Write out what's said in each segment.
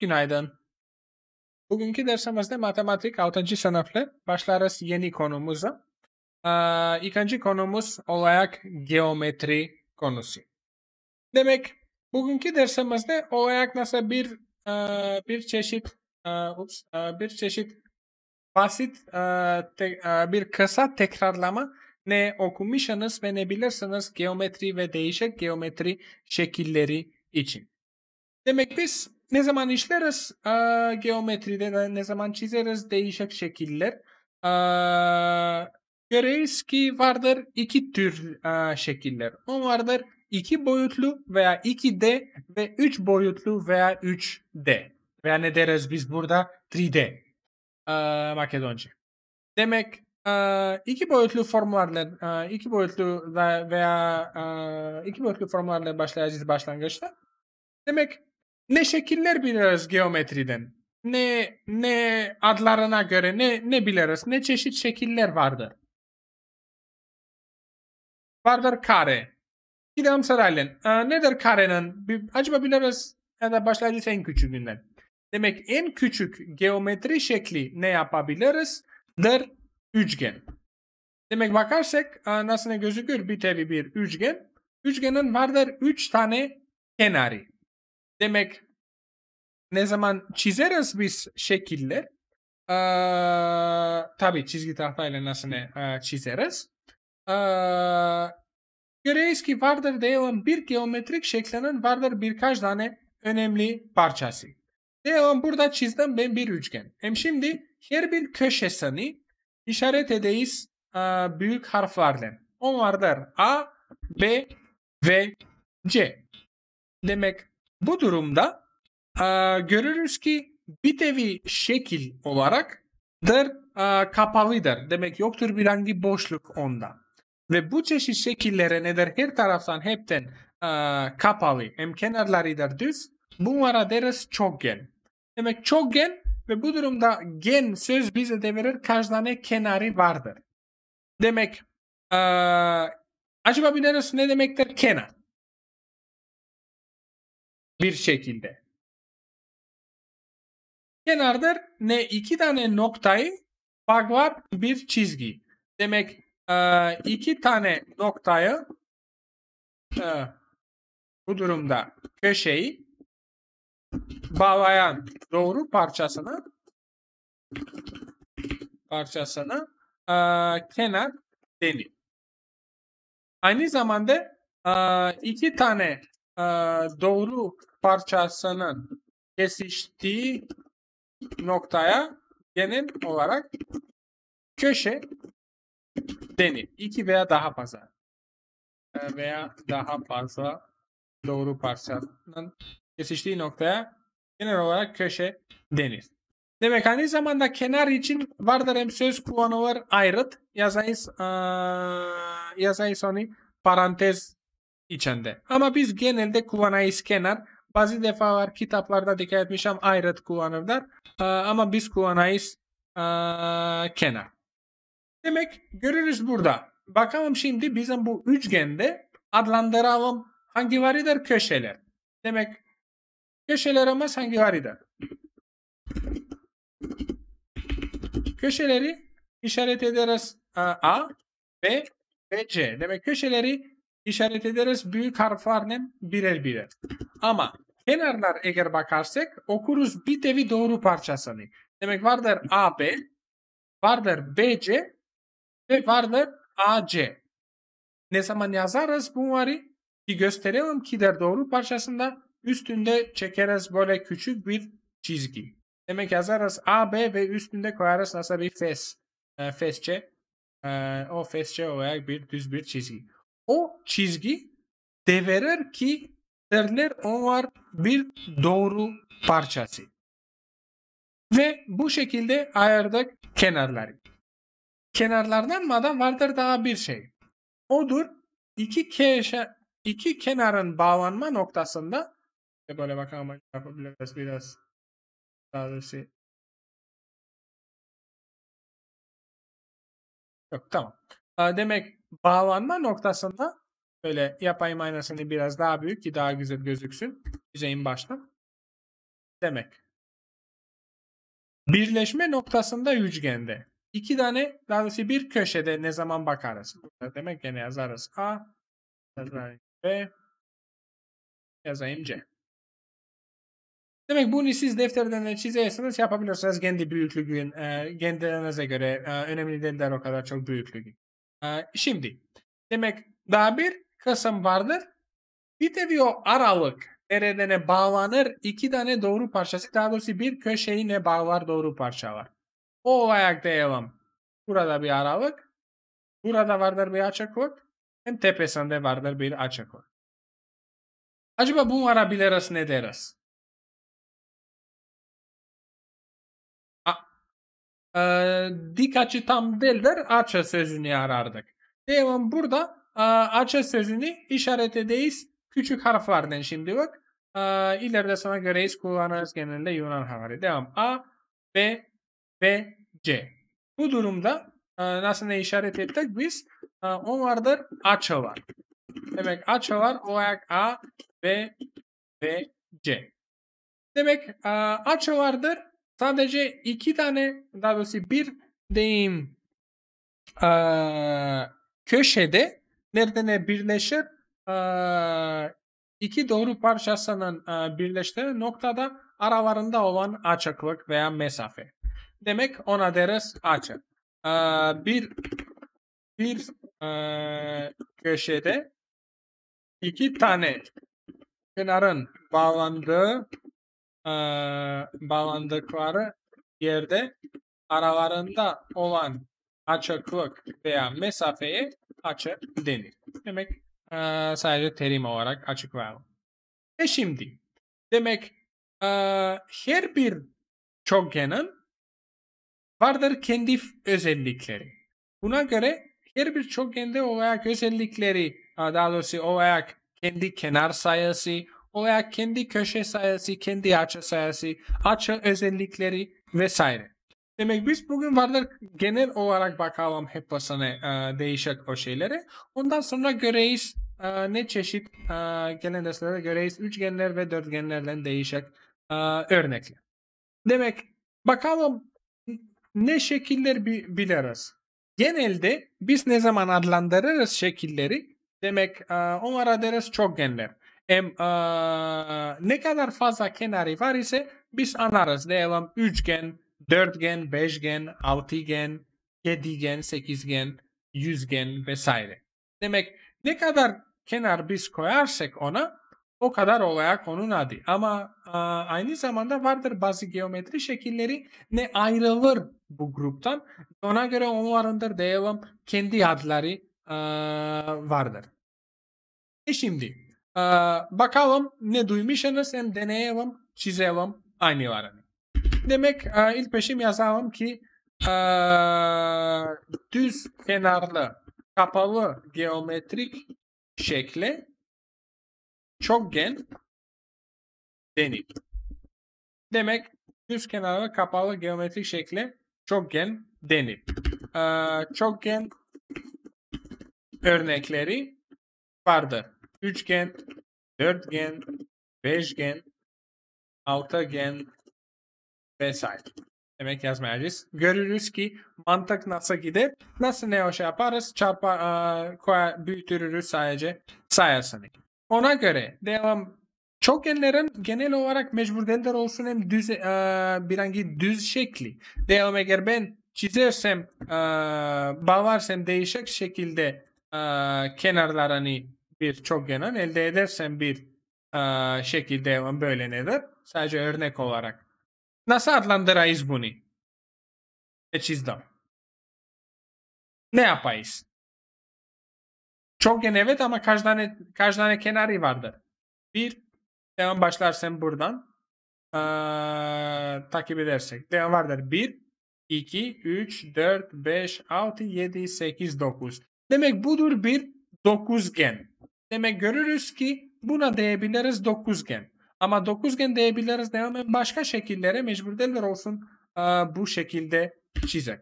Günaydın. Bugünkü dersimizde matematik 6. sınıflı başlarız yeni konumuza. İkinci konumuz olarak geometri konusu. Demek bugünkü dersimizde olarak nasıl bir bir çeşit ups, bir çeşit basit bir kısa tekrarlama ne okumuşsanız ve ne bilirsiniz geometri ve değişik geometri şekilleri için. Demek biz ne zaman işleriz e, geometride de ne zaman çizeriz değişik şekiller. E, göreyiz ki vardır iki tür e, şekiller. O vardır iki boyutlu veya 2D ve üç boyutlu veya 3D. Veya ne deriz biz burada 3D e, Makedonca. Demek iki boyutlu formlarla iki boyutlu veya iki boyutlu formlarla başlayacağız başlangıçta. Demek ne şekiller biliriz geometriden. Ne ne adlarına göre ne ne biliriz. Ne çeşit şekiller vardır. Vardır kare. Gidelim sırayla. Ee, nedir karenin? Bir, acaba biliriz ya da başlayacağız en küçüğünden. Demek en küçük geometri şekli ne yapabiliriz? Der üçgen. Demek bakarsak e, nasıl gözükür bir tabi bir üçgen. Üçgenin vardır üç tane kenarı. Demek ne zaman çizeriz biz şekiller. Ee, tabii çizgi tahtayla nasıl ne e, çizeriz. Ee, göreyiz ki vardır diyelim bir geometrik şeklinin vardır birkaç tane önemli parçası. Diyelim burada çizdim ben bir üçgen. Hem şimdi her bir köşesini işaret edeyiz e, büyük harflerle. Onlardır A, B ve C. Demek bu durumda e, görürüz ki bir devi şekil olarak der e, kapalıdır. Demek yoktur bir hangi boşluk onda. Ve bu çeşit şekillere neder her taraftan hepten e, kapalı. Hem kenarlarıdır düz. Bunlara deriz çokgen. Demek çokgen ve bu durumda gen söz bize de verir kaç tane kenarı vardır. Demek e, acaba neresi ne demektir kenar? bir şekilde. Kenarda ne iki tane noktayı bağlar bir çizgi. Demek e, iki tane noktayı e, bu durumda köşeyi bağlayan doğru parçasını parçasını e, kenar denir. Aynı zamanda iki tane doğru parçasının kesiştiği noktaya genel olarak köşe denir. İki veya daha fazla ee, veya daha fazla doğru parçanın kesiştiği noktaya genel olarak köşe denir. Demek aynı zamanda kenar için vardır hem söz kullanılır ayrıt yazayız, yazayız onu parantez içinde. Ama biz genelde kullanayız kenar bazı defalar kitaplarda dikkat etmişim ayrıt kullanırlar. Ee, ama biz kullanayız ee, kenar. Demek görürüz burada. Bakalım şimdi bizim bu üçgende adlandıralım hangi varidir köşeler. Demek köşelerimiz hangi varidir? Köşeleri işaret ederiz ee, A, B ve C. Demek köşeleri işaret ederiz büyük harflerle birer birer. Ama kenarlar eğer bakarsak okuruz bir devi doğru parçasını. Demek vardır AB, vardır BC ve vardır AC. Ne zaman yazarız bunları ki gösterelim ki der doğru parçasında üstünde çekeriz böyle küçük bir çizgi. Demek yazarız AB ve üstünde koyarız nasıl bir fes, e, fesçe. E, o fesçe olarak bir düz bir çizgi. O çizgi deverir ki derler onlar bir doğru parçası. Ve bu şekilde ayırdık kenarları. Kenarlardan madem vardır daha bir şey. Odur iki, keşe, iki kenarın bağlanma noktasında böyle bakalım yapabiliriz biraz. Daha doğrusu Yok tamam. Demek bağlanma noktasında Böyle yapayım aynasını biraz daha büyük ki daha güzel gözüksün. Yüzeyin başta. Demek. Birleşme noktasında üçgende. İki tane daha doğrusu bir köşede ne zaman bakarız? demek gene yazarız A. Yazarım B. Yazayım C. Demek bunu siz defterden çizersiniz yapabilirsiniz kendi büyüklüğün e, kendilerinize göre e, önemli değiller o kadar çok büyüklüğü. E, şimdi demek daha bir Kasım vardır. Bir de o Aralık deredene bağlanır. iki tane doğru parçası daha doğrusu bir köşeyle bağlar doğru parça var. O olarak diyelim. Burada bir aralık. Burada vardır bir açıklık. Hem tepesinde vardır bir açıklık. Acaba bunlara biliriz ne deriz? e, dik açı tam değildir açı sözünü arardık. Diyelim burada ee, açı sözünü işaret edeyiz. Küçük harflerden şimdi bak. Ee, ileride sana göreyiz kullanırız genelde Yunan harfleri. Devam. A, B, B, C. Bu durumda e, nasıl ne işaret ettik biz? E, Onlardır açı var. Demek açı var. O A, B, B, C. Demek e, açı vardır. Sadece iki tane, daha doğrusu bir deyim köşede nerede ne birleşir? İki doğru parçasının birleştiği noktada aralarında olan açıklık veya mesafe. Demek ona deriz açı. Bir bir köşede iki tane kenarın bağlandığı bağlandıkları yerde aralarında olan açıklık veya mesafeye açı denir. Demek e, sadece terim olarak açık var. Ve şimdi demek e, her bir çokgenin vardır kendi özellikleri. Buna göre her bir çokgende olarak özellikleri daha doğrusu olarak kendi kenar sayısı, olarak kendi köşe sayısı, kendi açı sayısı, açı özellikleri vesaire. Demek biz bugün vardır genel olarak bakalım hep basana e, değişik o şeyleri. Ondan sonra göreyiz e, ne çeşit e, gelen derslere göreyiz üçgenler ve dörtgenlerden değişik e, örnekler. Demek bakalım ne şekiller biliriz. Genelde biz ne zaman adlandırırız şekilleri demek e, onlara deriz çokgenler. Hem e, ne kadar fazla kenarı var ise biz anarız diyelim üçgen, 4 gen, 5 gen, 6 gen, 7 gen, 8 gen, 100 gen vesaire. Demek ne kadar kenar biz koyarsak ona o kadar olaya konun adı. Ama aynı zamanda vardır bazı geometri şekilleri ne ayrılır bu gruptan. Ona göre onların da devam kendi adları vardır. E şimdi bakalım ne duymuşsunuz hem deneyelim çizelim aynılarını demek e, ilk peşim yazalım ki e, düz kenarlı kapalı geometrik şekle çokgen denir. Demek düz kenarlı kapalı geometrik şekle çokgen denir. E, çokgen örnekleri vardı. Üçgen, dörtgen, beşgen, altıgen, vesaire. Demek yazmayacağız. Görürüz ki mantık nasıl gidip nasıl ne o şey yaparız, çarpa, a, koya, büyütürürüz sadece sayısını. Ona göre devam Çok Çokenlerin genel olarak mecbur değiller olsun hem düz, e, bir hangi düz şekli. Devam eğer ben çizersem, e, bağlarsam değişik şekilde e, kenarlarını bir çok çokgenin elde edersem bir e, şekilde böyle nedir? Sadece örnek olarak nasát len der aj z buny. Deci izdam. Ne yapayız? Çok gene evet ama kaç tane, kaç tane kenarı vardır? Bir, devam başlarsan buradan ee, takip edersek. Devam vardır. 1, 2, 3, 4, 5, 6, 7, 8, 9. Demek budur bir dokuzgen. Demek görürüz ki buna diyebiliriz dokuzgen. Ama dokuzgen diyebiliriz devam başka şekillere mecbur değiller olsun bu şekilde çizek.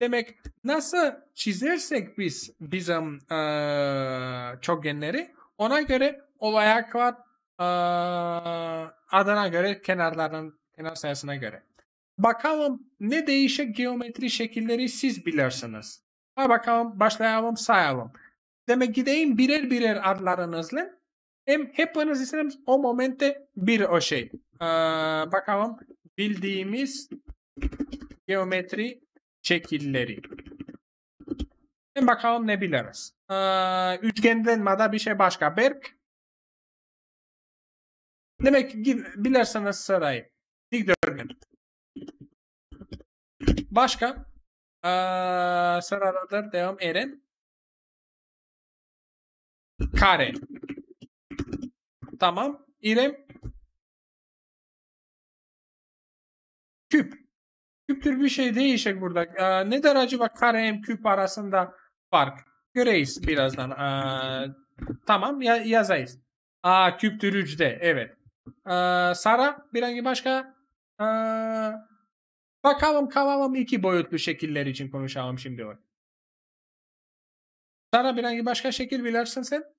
Demek nasıl çizersek biz bizim çokgenleri ona göre olaya kadar adına göre kenarların kenar sayısına göre. Bakalım ne değişik geometri şekilleri siz bilirsiniz. Ha bakalım başlayalım sayalım. Demek gideyim birer birer adlarınızla hem Happer'ınız istedim o momente bir o şey. Ee, bakalım bildiğimiz geometri şekilleri. Hem bakalım ne biliriz. Ee, üçgenden mada bir şey başka. Berk. Demek ki bilirseniz sırayı. Dikdörtgen. Başka? Ee, sıradadır devam Eren. Kare. Tamam. İrem küp. Küptür bir şey değişik burada. Ee, ne der acaba kare hem küp arasında fark? Göreyiz birazdan. Ee, tamam ya yazayız. Aa küptür 3'de evet. Ee, Sara bir hangi başka? Ee, bakalım kavramım iki boyutlu şekiller için konuşalım şimdi. Sara bir hangi başka şekil bilirsin sen?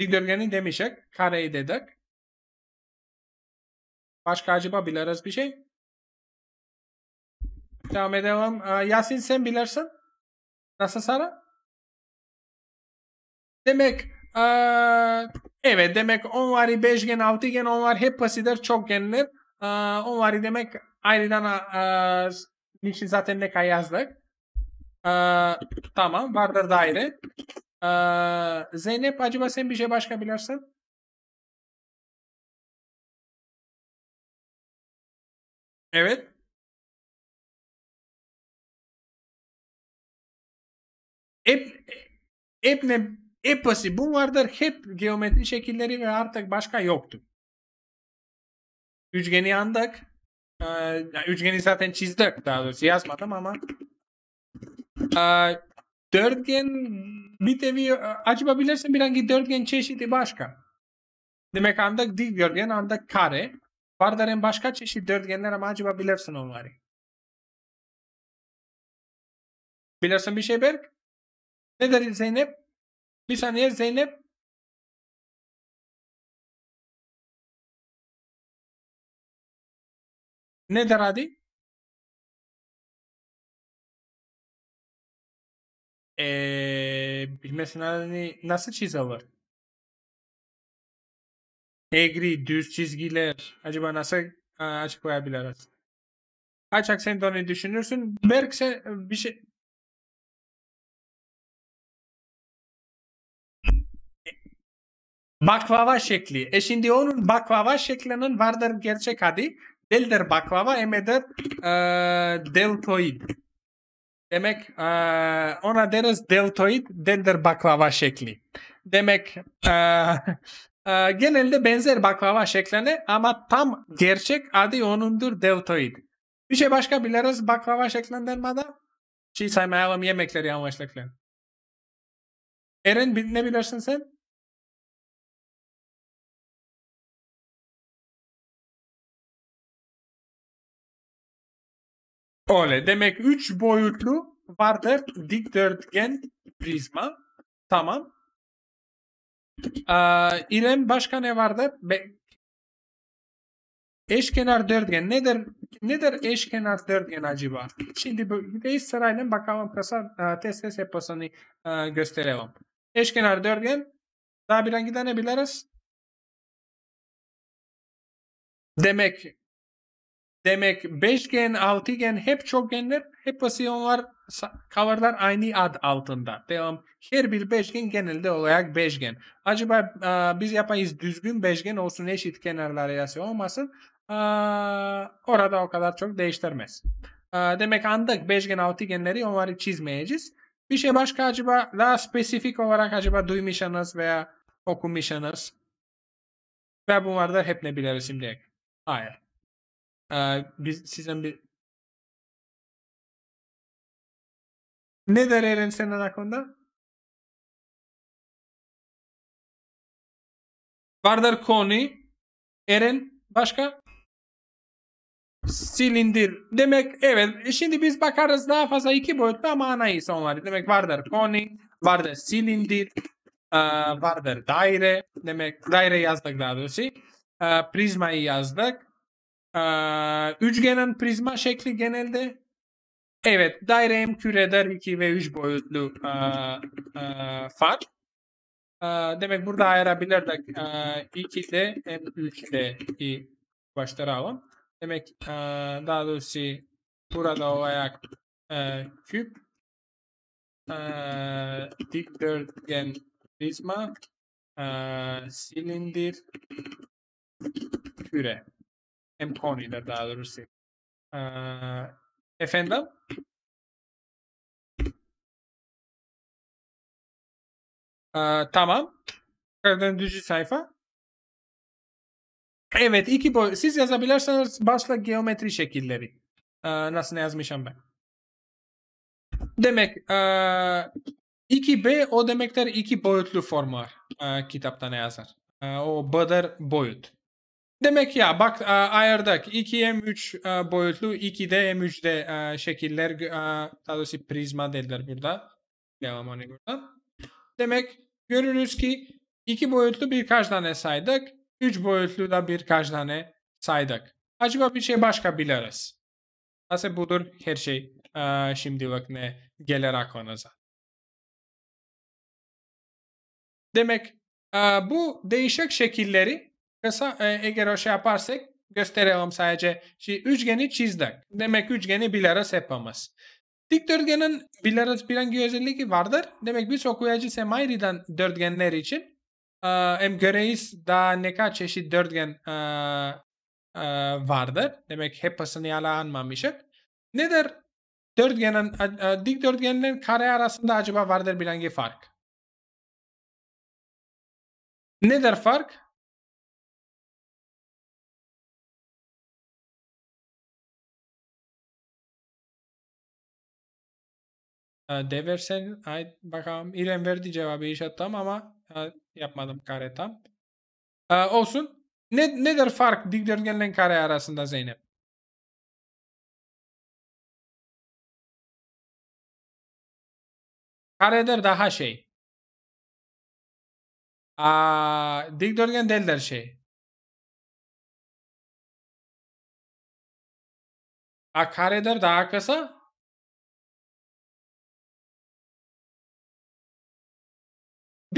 Dikdörgeni demişek. Kareyi dedik. Başka acaba biliriz bir şey. Devam edelim. Yasin sen bilirsin. Nasıl Sara? Demek evet demek onları 5 gen 6 gen onlar basitler çok genler. Onları demek ayrıdan niçin zaten ne yazdık. Tamam vardır daire. Ee, Zeynep acaba sen bir şey başka bilirsin? Evet. Hep, hep ne epasi bunlardır hep geometri şekilleri ve artık başka yoktu. Üçgeni yandık. Ee, üçgeni zaten çizdik daha doğrusu yazmadım ama. Ee, dörtgen bir tevi e, acaba bilirsin bir hangi dörtgen çeşidi başka. Demek anda dikdörtgen anda kare. Vardarın başka çeşit dörtgenler ama acaba bilirsin onları. Bilirsin bir şey Berk? Ne deriz Zeynep? Bir saniye Zeynep. Ne der Adi? ee, bilmesini hani, nasıl çizilir? Eğri, düz çizgiler acaba nasıl açıklayabiliriz? Açak sen de onu düşünürsün. Belki sen e, bir şey e, baklava şekli. E şimdi onun baklava şeklinin vardır gerçek adı. Deldir baklava emedir e, deltoid. Demek ona deriz deltoid dender baklava şekli. Demek genelde benzer baklava şekline ama tam gerçek adı onundur deltoid. Bir şey başka biliriz baklava şeklinden mi Şey saymayalım yemekleri yanlışlıkla. Eren ne bilirsin sen? Öyle. Demek 3 boyutlu vardır dikdörtgen prizma. Tamam. Ee, İrem başka ne vardı? Be eşkenar dörtgen nedir? Nedir eşkenar dörtgen acaba? Şimdi gideyiz sırayla bakalım kısa e, test test yapasını e, gösterelim. Eşkenar dörtgen daha bir hangi tane biliriz? Demek Demek 5 gen, 6 gen hep çok genler, hep basiyonlar coverlar aynı ad altında. Devam. Her bir 5 gen genelde olarak 5 gen. Acaba a, biz yapayız düzgün 5 gen olsun eşit kenarlara yası olmasın. A, orada o kadar çok değiştirmez. A, demek andık 5 gen 6 genleri onları çizmeyeceğiz. Bir şey başka acaba daha spesifik olarak acaba duymuşsanız veya okumuşsanız ve bunlardan hep ne biliriz şimdi? Hayır. Ee, biz sizden bir Ne der Eren senin hakkında? Vardar Koni Eren başka? Silindir. Demek evet. E, şimdi biz bakarız daha fazla iki boyutlu ama ana insan Demek vardır koni, vardır silindir, vardır daire. Demek daire yazdık daha doğrusu. Prizmayı yazdık. Üçgenin prizma şekli genelde evet dairem küreler 2 ve 3 boyutlu e, e, far. E, demek burada ayırabilirdik. de 2'de hem 3'de başlayalım. Demek e, daha doğrusu burada olarak e, küp e, dikdörtgen prizma e, silindir küre hem konuyla daha doğrusu. efendim? Ee, tamam. Tekrardan düzgün sayfa. Evet iki boy. Siz yazabilirseniz başla geometri şekilleri. Ee, nasıl yazmışım ben? Demek e, 2B o demektir iki boyutlu formlar e, kitapta ne yazar. E, o Badr boyut. Demek ya bak e, ayırdık 2M3 e, boyutlu 2D M3D e, şekiller daha doğrusu prizma dediler burada. Devam hani burada. Demek görürüz ki 2 boyutlu birkaç tane saydık. 3 boyutlu da birkaç tane saydık. Acaba bir şey başka biliriz. Nasıl budur her şey şimdi bak ne gelir aklınıza. Demek bu değişik şekilleri kısa e, eğer o şey yaparsak göstereyim sadece. Şimdi şey, üçgeni çizdik. Demek üçgeni bir arası yapamaz. Dikdörtgenin bir arası bir hangi özelliği vardır. Demek biz okuyacağız hem ayrıdan dörtgenler için hem göreyiz daha ne kadar çeşit dörtgen vardır. Demek hepsini ala anmamışık. Nedir dörtgenin, dik e, e, dikdörtgenlerin kare arasında acaba vardır bir hangi fark? Nedir fark? Ee, Deversen ay bakalım İrem verdi cevabı iş attım ama e, yapmadım kare tam. Ee, olsun. Ne, nedir fark dikdörtgenle kare arasında Zeynep? Karedir daha şey. Aa, dikdörtgen değildir şey. A karedir daha kısa.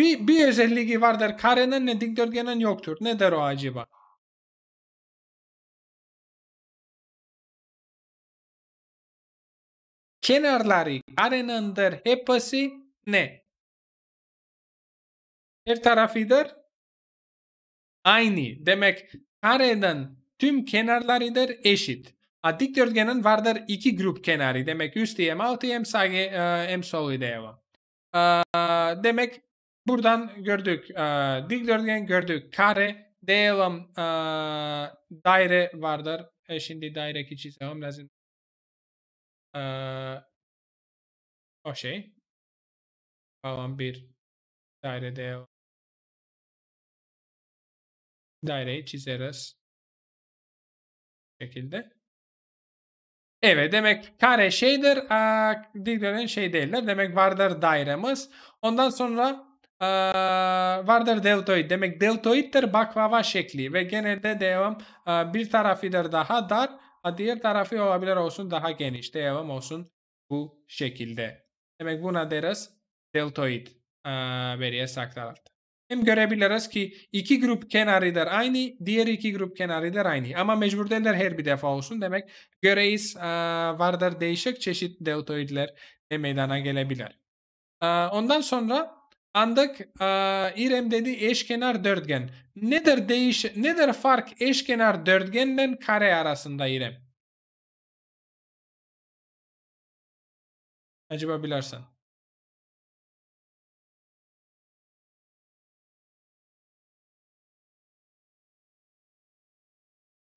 Bir, bir özelliği vardır. Karenin ne dikdörtgenin yoktur. Ne der o acaba? Kenarları karenındır hepsi ne? Her tarafıdır aynı. Demek kareden tüm kenarlarıdır eşit. A dikdörtgenin vardır iki grup kenarı. Demek üstü hem altı hem sağı hem e, solu diyelim. Demek Buradan gördük e, dikdörtgen gördük. Kare diyelim e, daire vardır. E, şimdi daire çizmem lazım. E, o şey. Falan bir daire diyelim. Daireyi çizeriz. Bu şekilde. Evet demek kare şeydir. E, dikdörtgen şey değildir. Demek vardır dairemiz. Ondan sonra e, vardır deltoid. Demek deltoiddir baklava şekli ve genelde devam bir tarafıdır daha dar, diğer tarafı olabilir olsun daha geniş. Devam olsun bu şekilde. Demek buna deriz deltoid e, veriye saklanır. Hem görebiliriz ki iki grup kenarıdır aynı, diğer iki grup kenarıdır aynı. Ama mecbur değiller her bir defa olsun demek. Göreyiz e, vardır değişik çeşit deltoidler de meydana gelebilir. ondan sonra Andık e, İrem dedi eşkenar dörtgen. Nedir değiş nedir fark eşkenar dörtgenden kare arasında İrem? Acaba bilersen.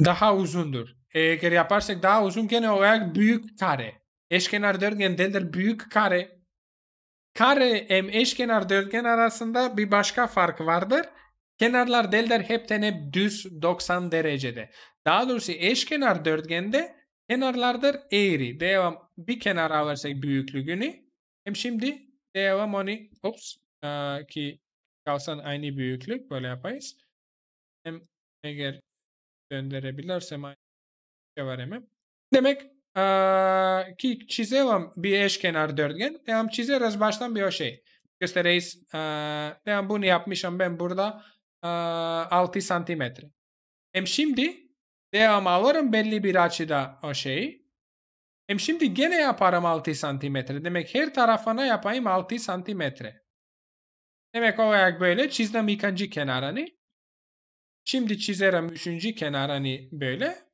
Daha uzundur. Eğer yaparsak daha uzun gene o büyük kare. Eşkenar dörtgen değildir büyük kare. Kare M eşkenar dörtgen arasında bir başka fark vardır. Kenarlar delder hepten hep düz 90 derecede. Daha doğrusu eşkenar dörtgende kenarlardır eğri. Devam bir kenar alırsak büyüklüğünü. Hem şimdi devam onu hani, ops aa, ki kalsan aynı büyüklük böyle yapayız. Hem eğer döndürebilirsem aynı şey var hemen. Demek ki çizelim bir eşkenar dörtgen. Devam çizeriz baştan bir o şey. Göstereyiz. Devam bunu yapmışım ben burada 6 santimetre. Hem şimdi devam alırım belli bir açıda o şeyi. Hem şimdi gene yaparım 6 santimetre. Demek her tarafına yapayım 6 santimetre. Demek olarak böyle çizdim ikinci kenarını. Şimdi çizerim üçüncü kenarını böyle.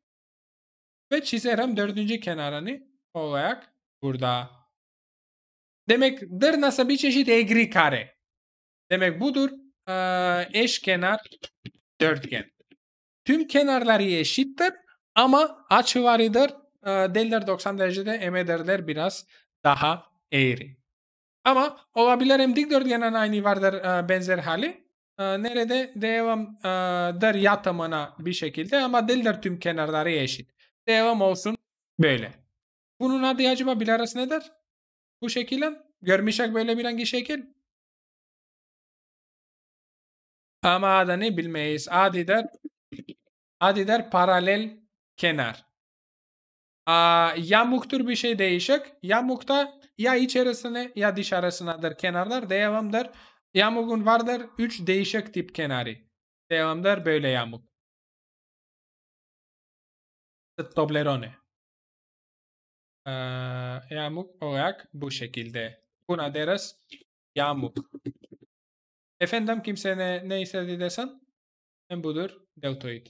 Ve çizerim dördüncü kenarını olarak burada. Demek dır nasıl bir çeşit egri kare. Demek budur eş kenar dörtgen. Tüm kenarları eşittir ama açılarıdır. Deliler 90 derecede emederler biraz daha eğri. Ama olabilirim dik dikdörtgenin aynı vardır benzer hali. Nerede devam dır yatımına bir şekilde ama deliler tüm kenarları eşit devam olsun böyle. Bunun adı acaba ne der? Bu şekilde görmüşek böyle bir hangi şekil? Ama adını bilmeyiz. Adı der, Adı der paralel kenar. Aa, yamuktur bir şey değişik. Yamukta ya içerisine ya dışarısınadır kenarlar. Devamdır. Yamukun vardır üç değişik tip kenarı. Devamdır böyle yamuk to Ee, yamuk olarak bu şekilde. Buna deriz yamuk. Efendim kimse ne, ne istedi desen? En budur deltoid.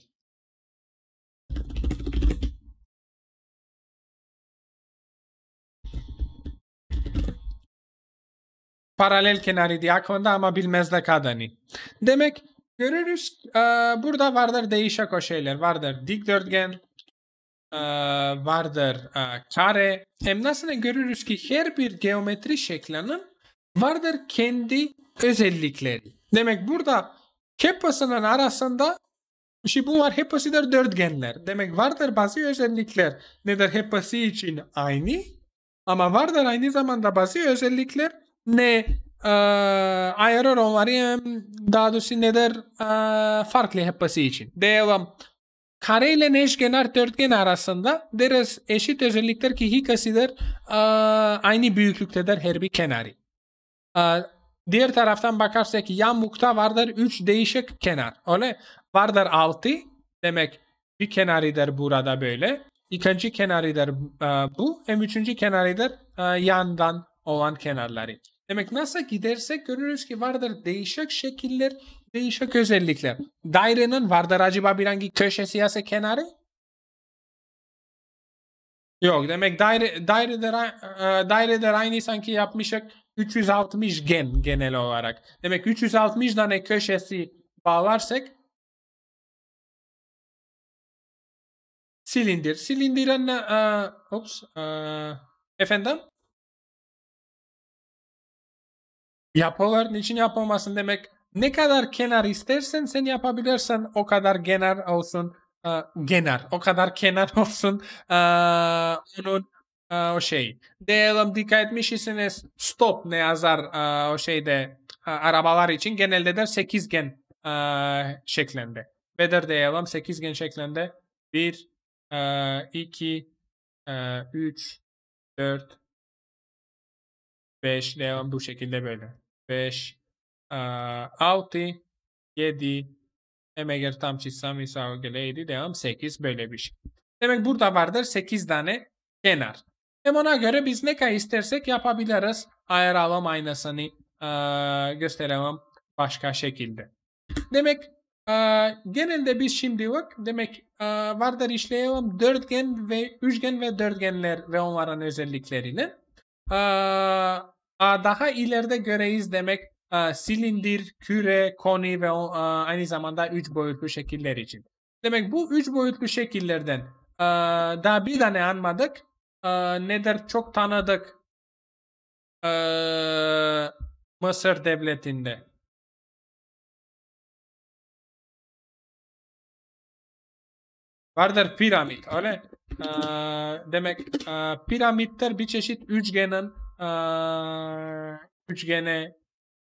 paralel kenarı diye aklında ama bilmezler kadani. Demek görürüz e, burada vardır değişik o şeyler vardır. Dikdörtgen, ee, vardır ee, kare. Hem Emnasına görürüz ki her bir geometri şeklinin vardır kendi özellikleri. Demek burada hepsinin arasında işte bunlar hepsidir dörtgenler. Demek vardır bazı özellikler nedir hepsi için aynı ama vardır aynı zamanda bazı özellikler ne e, ayırır onları daha doğrusu nedir e, farklı hepsi için. Devam kare ile eş kenar dörtgen arasında deriz eşit özellikler ki ikisidir aynı büyüklüktedir her bir kenarı. Diğer taraftan bakarsak yamukta vardır 3 değişik kenar. Öyle vardır 6 demek bir kenarıdır burada böyle. İkinci kenarıdır bu. Hem üçüncü kenarıdır yandan olan kenarları. Demek nasıl gidersek görürüz ki vardır değişik şekiller değişik özellikler. Dairenin vardır acaba bir hangi köşesi yasa kenarı? Yok demek daire dairede dairede aynı sanki yapmışık 360 gen genel olarak. Demek 360 tane köşesi bağlarsak silindir. Silindirin uh, e, ups, e, efendim yapıların için yapılmasın demek ne kadar kenar istersen sen yapabilirsen o kadar kenar olsun. Kenar. O kadar kenar olsun. Onun o şey. Diyelim dikkat etmişsiniz stop ne yazar o şeyde arabalar için genelde de sekizgen şeklinde. Bedir diyelim sekizgen şeklinde. Bir, iki, üç, dört, beş diyelim bu şekilde böyle. Beş, 6, 7, hem eğer tam çizsem İsa ögeleydi devam 8 böyle bir şey. Demek burada vardır 8 tane kenar. Hem ona göre biz ne kadar istersek yapabiliriz. Ayıralım aynasını e, gösterelim başka şekilde. Demek e, genelde biz şimdi bak demek e, vardır işleyelim dörtgen ve üçgen ve dörtgenler ve onların özelliklerini E, daha ileride göreyiz demek ee, silindir, küre, koni ve e, aynı zamanda üç boyutlu şekiller için. Demek bu üç boyutlu şekillerden e, daha bir tane anmadık. E, nedir çok tanıdık e, Mısır devletinde. Vardır piramit öyle. demek piramitler bir çeşit üçgenin üçgene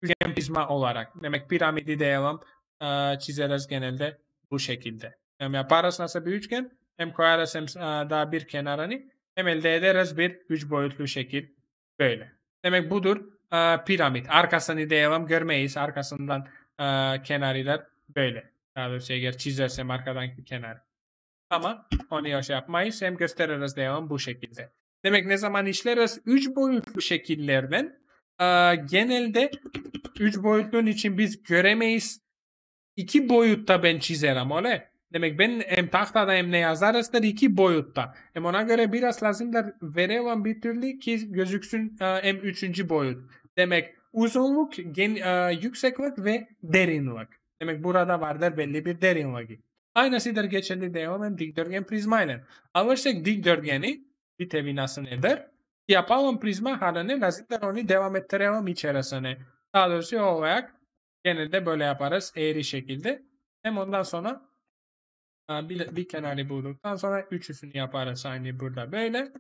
lempizma olarak. Demek piramidi de alalım e, çizeriz genelde bu şekilde. Hem yaparız nasıl bir üçgen hem koyarız hem e, daha bir kenarını hem elde ederiz bir üç boyutlu şekil böyle. Demek budur e, piramit. Arkasını diyelim görmeyiz. Arkasından e, kenarlar böyle. Daha doğrusu eğer çizersem arkadan kenar. Ama onu şey yapmayız. Hem gösteririz diyelim bu şekilde. Demek ne zaman işleriz? Üç boyutlu şekillerden ee, genelde 3 boyutlu için biz göremeyiz. 2 boyutta ben çizerim öyle. Demek ben hem tahtada hem ne da iki boyutta. Hem ona göre biraz lazımdır verevan bir türlü ki gözüksün e, hem üçüncü boyut. Demek uzunluk, gen, e, yükseklik ve derinlik. Demek burada vardır belli bir derinlik. da geçerli devam hem dikdörtgen prizmayla. Alırsak dikdörtgeni bir tevinası nedir? η απάλλον πρισμά χάνανε onu ζητάνε devam ettiremem hiç arasını. Daha doğrusu o olarak genelde böyle yaparız eğri şekilde. Hem ondan sonra e, bir, bir kenarı bulduktan sonra üçüsünü yaparız aynı burada böyle.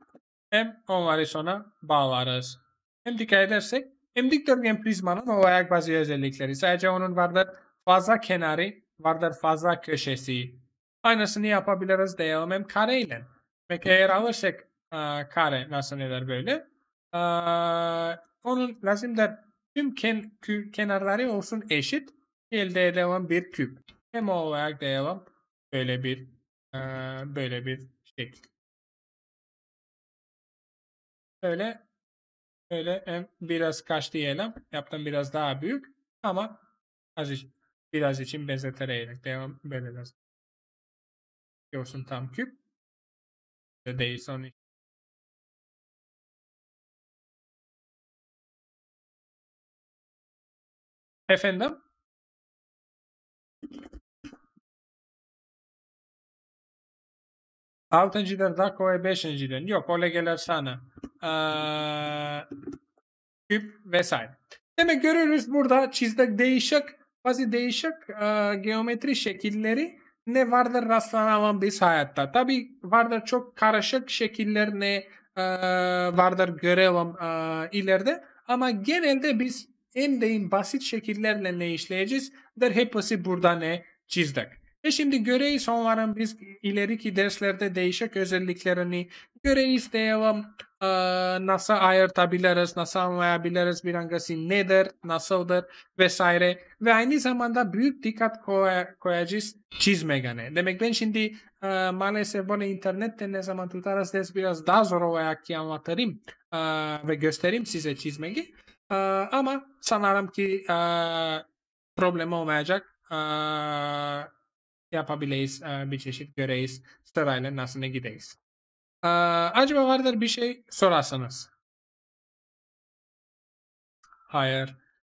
Hem onları sonra bağlarız. Hem dikkat edersek hem dikdörtgen prizmanın olarak bazı özellikleri. Sadece onun vardır fazla kenarı, vardır fazla köşesi. Aynısını yapabiliriz diyelim hem kareyle. Peki eğer alırsak kare nasıl eder böyle. Onun lazım da tüm ken kenarları olsun eşit. Elde edilen bir küp. Tema olarak da böyle bir böyle bir şekil. Böyle böyle hem biraz kaç diyelim. Yaptım biraz daha büyük ama az biraz için benzeterek devam böyle lazım. Görsün tam küp. Değil son Efendim? Altıncıdır Dako ve beşincidir. Yok öyle gelir sana. Ee, küp vesaire. Demek görürüz burada çizdik değişik bazı değişik e, geometri şekilleri ne vardır rastlanamam biz hayatta. Tabi vardır çok karışık şekiller ne e, vardır görelim e, ileride. Ama genelde biz en basit şekillerle ne işleyeceğiz? Der hepsi burada ne çizdik. Ve şimdi göreyiz onların biz ileriki derslerde değişik özelliklerini göreyiz devam e, nasıl ayırtabiliriz, nasıl anlayabiliriz bir hangisi nedir, nasıldır vesaire. Ve aynı zamanda büyük dikkat koy, koyacağız çizmegene. Demek ben şimdi e, maalesef böyle internette ne zaman tutarız ders biraz daha zor olarak ki anlatırım ve göstereyim size çizmegi ama sanırım ki e, problem olmayacak. E, yapabiliriz. E, bir çeşit göreyiz. Sırayla nasıl gideyiz. E, acaba vardır bir şey sorarsanız. Hayır.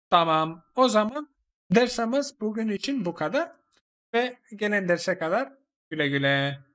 Tamam. O zaman dersimiz bugün için bu kadar. Ve gelen derse kadar güle güle.